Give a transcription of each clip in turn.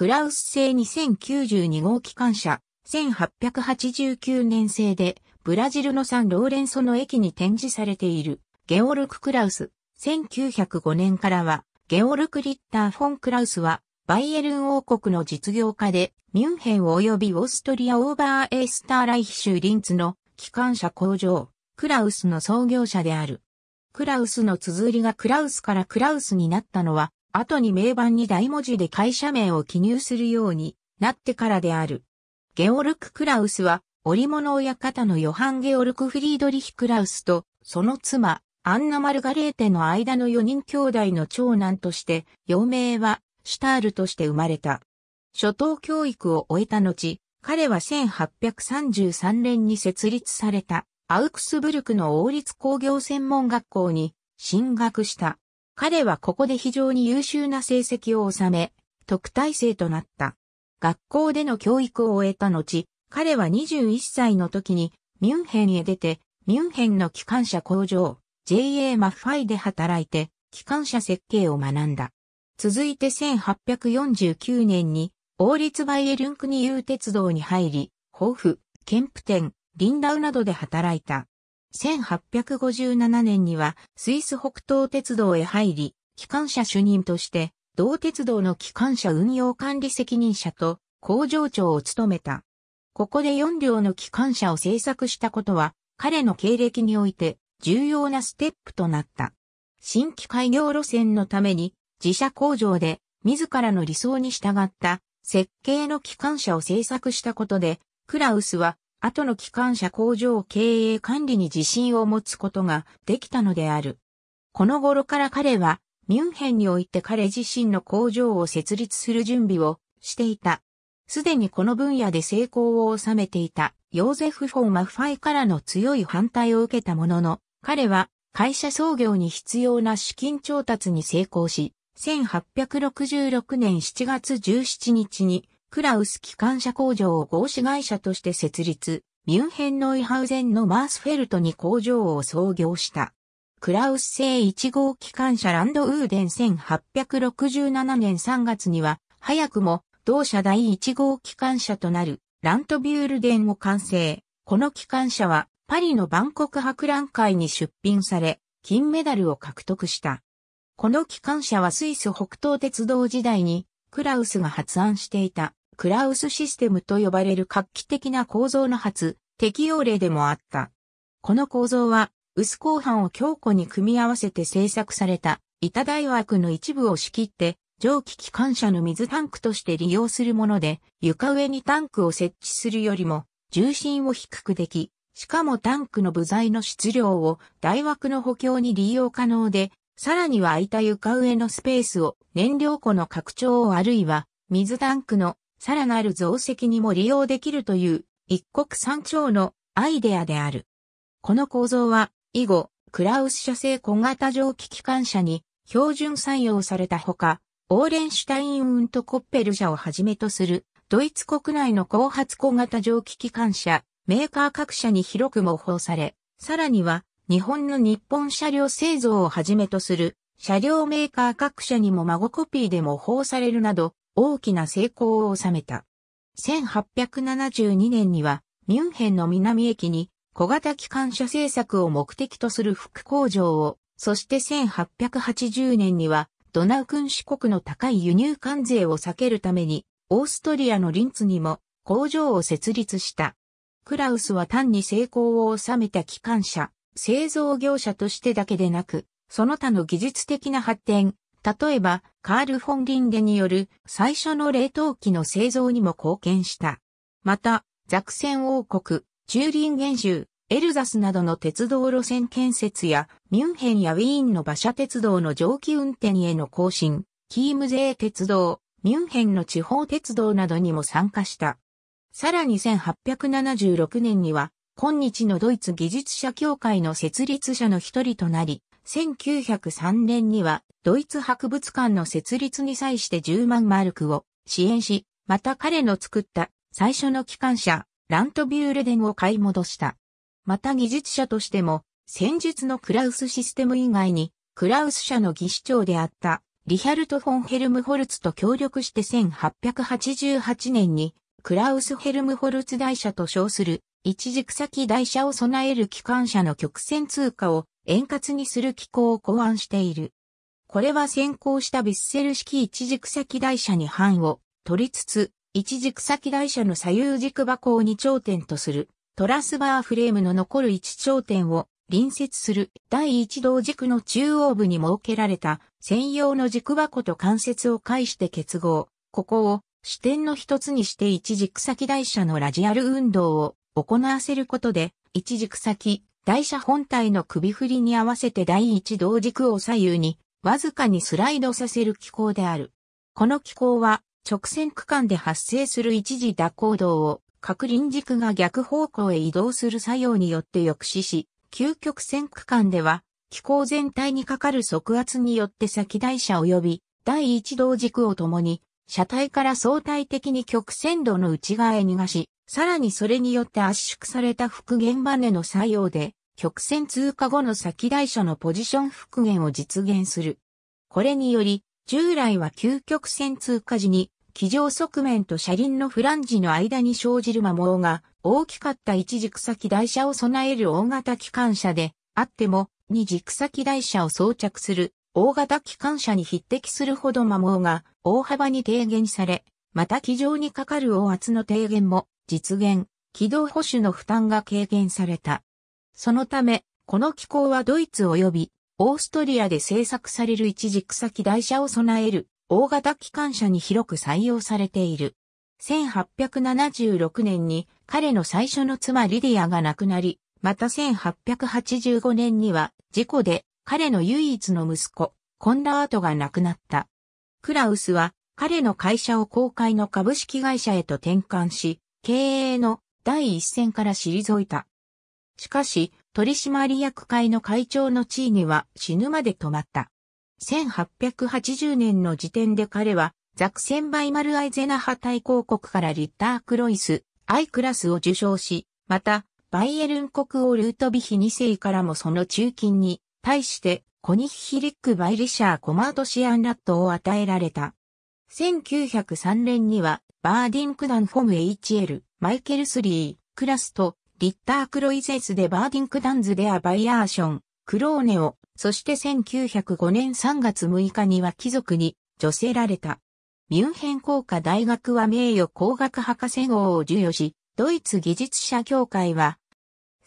クラウス製2092号機関車、1889年製で、ブラジルのサンローレンソの駅に展示されている、ゲオルク・クラウス、1905年からは、ゲオルク・リッター・フォン・クラウスは、バイエルン王国の実業家で、ミュンヘン及びオーストリア・オーバー・エースター・ライヒ州リンツの機関車工場、クラウスの創業者である。クラウスの綴りがクラウスからクラウスになったのは、後に名板に大文字で会社名を記入するようになってからである。ゲオルク・クラウスは、織物親方のヨハン・ゲオルク・フリードリヒ・クラウスと、その妻、アンナ・マルガレーテの間の4人兄弟の長男として、幼名は、シュタールとして生まれた。初等教育を終えた後、彼は1833年に設立された、アウクスブルクの王立工業専門学校に進学した。彼はここで非常に優秀な成績を収め、特待生となった。学校での教育を終えた後、彼は21歳の時にミュンヘンへ出て、ミュンヘンの機関車工場、JA マッファイで働いて、機関車設計を学んだ。続いて1849年に、王立バイエルンクニユー鉄道に入り、豊富、ケンプテン、リンダウなどで働いた。1857年にはスイス北東鉄道へ入り、機関車主任として、同鉄道の機関車運用管理責任者と工場長を務めた。ここで4両の機関車を製作したことは、彼の経歴において重要なステップとなった。新規開業路線のために、自社工場で自らの理想に従った設計の機関車を製作したことで、クラウスは後の機関車工場経営管理に自信を持つことができたのである。この頃から彼は、ミュンヘンにおいて彼自身の工場を設立する準備をしていた。すでにこの分野で成功を収めていたヨーゼフ・フォン・マファイからの強い反対を受けたものの、彼は会社創業に必要な資金調達に成功し、1866年7月17日にクラウス機関車工場を合資会社として設立、ミュンヘンノイハウゼンのマースフェルトに工場を創業した。クラウス製1号機関車ランドウーデン1867年3月には、早くも同社第1号機関車となるラントビュールデンを完成。この機関車はパリの万国博覧会に出品され、金メダルを獲得した。この機関車はスイス北東鉄道時代にクラウスが発案していたクラウスシステムと呼ばれる画期的な構造の発、適用例でもあった。この構造は、薄鋼板を強固に組み合わせて製作された、板台枠の一部を仕切って、蒸気機関車の水タンクとして利用するもので、床上にタンクを設置するよりも、重心を低くでき、しかもタンクの部材の質量を大枠の補強に利用可能で、さらには空いた床上のスペースを燃料庫の拡張をあるいは水タンクのさらなる増積にも利用できるという一国三鳥のアイデアである。この構造は以後、クラウス社製小型蒸気機関車に標準採用されたほか、オーレンシュタインウントコッペル社をはじめとするドイツ国内の後発小型蒸気機関車、メーカー各社に広く模倣され、さらには日本の日本車両製造をはじめとする車両メーカー各社にも孫コピーで模倣されるなど、大きな成功を収めた。1872年には、ミュンヘンの南駅に小型機関車政策を目的とする副工場を、そして1880年にはドナウ君四国の高い輸入関税を避けるために、オーストリアのリンツにも工場を設立した。クラウスは単に成功を収めた機関車、製造業者としてだけでなく、その他の技術的な発展、例えば、カール・フォン・リンゲによる最初の冷凍機の製造にも貢献した。また、ザクセン王国、チューリンゲン州、エルザスなどの鉄道路線建設や、ミュンヘンやウィーンの馬車鉄道の蒸気運転への更新、キームゼー鉄道、ミュンヘンの地方鉄道などにも参加した。さらに1876年には、今日のドイツ技術者協会の設立者の一人となり、1903年にはドイツ博物館の設立に際して10万マルクを支援し、また彼の作った最初の機関車、ラントビューレデンを買い戻した。また技術者としても、戦術のクラウスシステム以外に、クラウス社の技師長であったリヒャルト・フォン・ヘルムホルツと協力して1888年に、クラウス・ヘルムホルツ台車と称する、一軸先台車を備える機関車の曲線通過を円滑にする機構を考案している。これは先行したビッセル式一軸先台車に範を取りつつ、一軸先台車の左右軸箱を二頂点とする、トラスバーフレームの残る一頂点を隣接する第一道軸の中央部に設けられた専用の軸箱と関節を介して結合。ここを視点の一つにして一軸先台車のラジアル運動を行わせることで、一軸先台車本体の首振りに合わせて第一同軸を左右にわずかにスライドさせる機構である。この機構は直線区間で発生する一時蛇行動を各輪軸が逆方向へ移動する作用によって抑止し、究極線区間では機構全体にかかる側圧によって先台車及び第一同軸を共に車体から相対的に曲線路の内側へ逃がし、さらにそれによって圧縮された復元バネの作用で、曲線通過後の先台車のポジション復元を実現する。これにより、従来は究極線通過時に、機上側面と車輪のフランジの間に生じる摩耗が大きかった一軸先台車を備える大型機関車であっても、二軸先台車を装着する大型機関車に匹敵するほど摩耗が大幅に低減され、また機上にかかる大圧の低減も実現、軌道保守の負担が軽減された。そのため、この機構はドイツ及びオーストリアで製作される一軸先台車を備える大型機関車に広く採用されている。1876年に彼の最初の妻リディアが亡くなり、また1885年には事故で彼の唯一の息子、コンラートが亡くなった。クラウスは彼の会社を公開の株式会社へと転換し、経営の第一線から退いた。しかし、取締役会の会長の地位には死ぬまで止まった。1880年の時点で彼は、ザクセンバイマルアイゼナ派大公国からリッター・クロイス、アイクラスを受賞し、また、バイエルン国王ルートビヒ2世からもその中金に、対して、コニヒリック・バイリシャー・コマートシアンラットを与えられた。1903年には、バーディンクダンフォム HL、マイケルスリー、クラスト、リッタークロイゼスでバーディンクダンズでアバイアーション、クローネオ、そして1905年3月6日には貴族に助せられた。ミュンヘン工科大学は名誉工学博士号を授与し、ドイツ技術者協会は、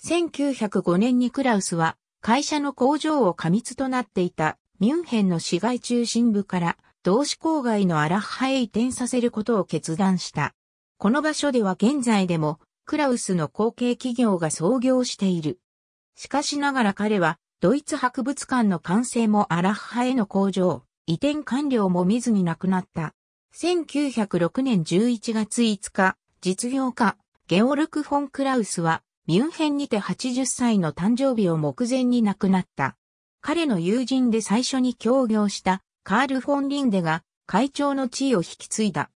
1905年にクラウスは会社の工場を過密となっていたミュンヘンの市街中心部から同志郊外のアラッハへ移転させることを決断した。この場所では現在でもクラウスの後継企業が創業している。しかしながら彼はドイツ博物館の完成もアラッハへの工場、移転完了も見ずに亡くなった。1906年11月5日、実業家、ゲオルク・フォン・クラウスは、ミュンヘンにて80歳の誕生日を目前に亡くなった。彼の友人で最初に協業したカール・フォン・リンデが会長の地位を引き継いだ。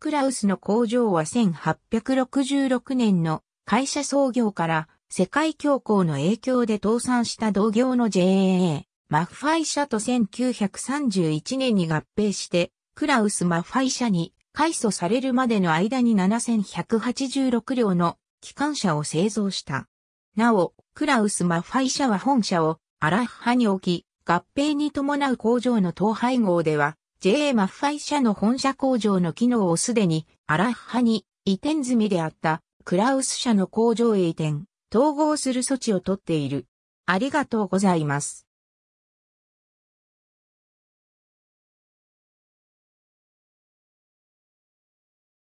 クラウスの工場は1866年の会社創業から世界恐慌の影響で倒産した同業の JAA、マッファイ社と1931年に合併して、クラウス・マッファイ社に改組されるまでの間に7186両の機関車を製造した。なお、クラウス・マッファイ社は本社をアラッハに置き、合併に伴う工場の統廃合では、JA マッファイ社の本社工場の機能をすでにアラッハに移転済みであったクラウス社の工場へ移転、統合する措置をとっている。ありがとうございます。